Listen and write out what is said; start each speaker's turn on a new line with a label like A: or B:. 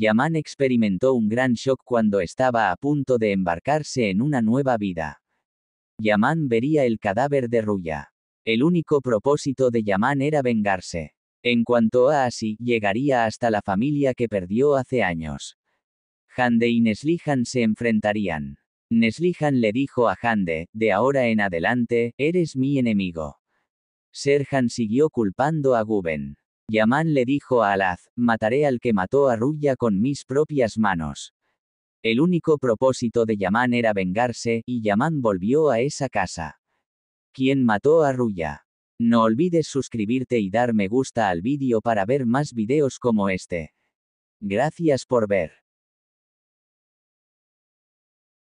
A: Yaman experimentó un gran shock cuando estaba a punto de embarcarse en una nueva vida. Yaman vería el cadáver de Ruya. El único propósito de Yaman era vengarse. En cuanto a así, llegaría hasta la familia que perdió hace años. Hande y Neslihan se enfrentarían. Neslihan le dijo a Hande, de ahora en adelante, eres mi enemigo. Serhan siguió culpando a Guben. Yaman le dijo a Alaz, mataré al que mató a Ruya con mis propias manos. El único propósito de Yaman era vengarse, y Yaman volvió a esa casa. ¿Quién mató a Ruya? No olvides suscribirte y dar me gusta al vídeo para ver más videos como este. Gracias por ver.